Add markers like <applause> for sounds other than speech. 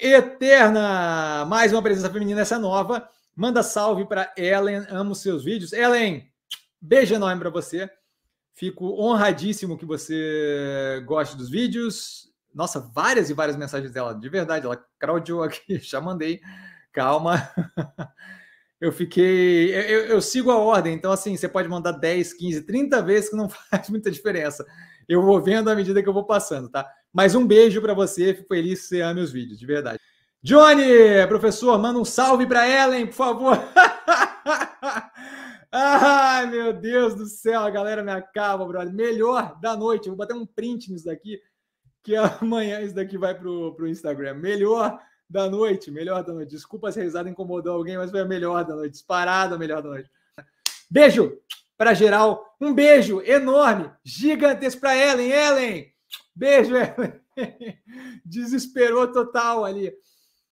Eterna, mais uma presença feminina essa nova. Manda salve para Ellen, amo seus vídeos. Ellen, beijo enorme para você. Fico honradíssimo que você goste dos vídeos. Nossa, várias e várias mensagens dela, de verdade. Ela craudiou aqui, <laughs> já mandei. Calma. <laughs> Eu fiquei. Eu, eu, sigo a ordem, então, assim, você pode mandar 10, 15, 30 vezes que não <laughs> faz muita diferença. Eu vou vendo à medida que eu vou passando, tá? Mas um beijo para você, fico feliz que você ama meus vídeos, de verdade. Johnny, professor, manda um salve para Ellen, por favor. <laughs> Ai, meu Deus do céu, a galera me acaba, brother. Melhor da noite, eu vou bater um print nisso daqui, que amanhã isso daqui vai pro, pro Instagram. Melhor da noite, melhor da noite. Desculpa se a risada incomodou alguém, mas foi a melhor da noite. Disparada a melhor da noite. Beijo para geral, um beijo enorme, gigantesco para Ellen. Ellen, Beijo, <laughs> Desesperou total ali.